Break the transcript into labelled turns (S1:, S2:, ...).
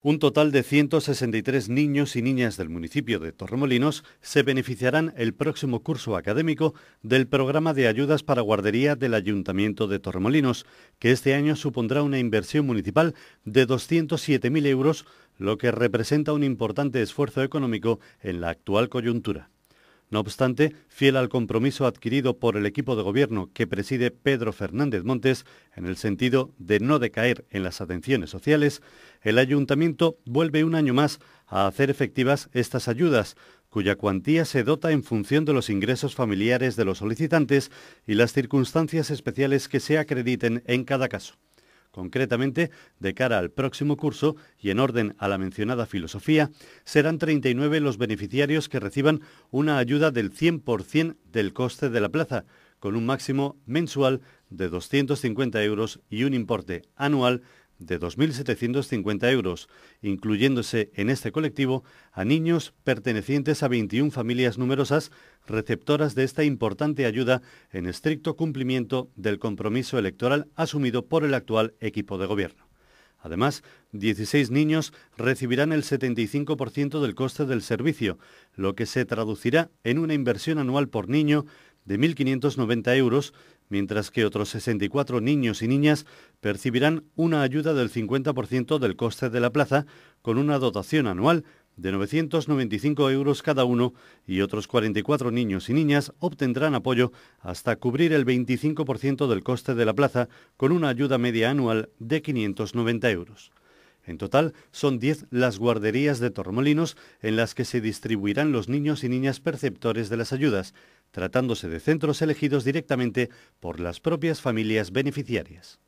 S1: Un total de 163 niños y niñas del municipio de Torremolinos se beneficiarán el próximo curso académico del programa de ayudas para guardería del Ayuntamiento de Torremolinos, que este año supondrá una inversión municipal de 207.000 euros, lo que representa un importante esfuerzo económico en la actual coyuntura. No obstante, fiel al compromiso adquirido por el equipo de gobierno que preside Pedro Fernández Montes, en el sentido de no decaer en las atenciones sociales, el ayuntamiento vuelve un año más a hacer efectivas estas ayudas, cuya cuantía se dota en función de los ingresos familiares de los solicitantes y las circunstancias especiales que se acrediten en cada caso. Concretamente, de cara al próximo curso y en orden a la mencionada filosofía, serán 39 los beneficiarios que reciban una ayuda del 100% del coste de la plaza, con un máximo mensual de 250 euros y un importe anual de 2.750 euros, incluyéndose en este colectivo a niños pertenecientes a 21 familias numerosas receptoras de esta importante ayuda en estricto cumplimiento del compromiso electoral asumido por el actual equipo de gobierno. Además, 16 niños recibirán el 75% del coste del servicio, lo que se traducirá en una inversión anual por niño de 1.590 euros mientras que otros 64 niños y niñas percibirán una ayuda del 50% del coste de la plaza, con una dotación anual de 995 euros cada uno y otros 44 niños y niñas obtendrán apoyo hasta cubrir el 25% del coste de la plaza con una ayuda media anual de 590 euros. En total, son 10 las guarderías de Tormolinos en las que se distribuirán los niños y niñas perceptores de las ayudas, tratándose de centros elegidos directamente por las propias familias beneficiarias.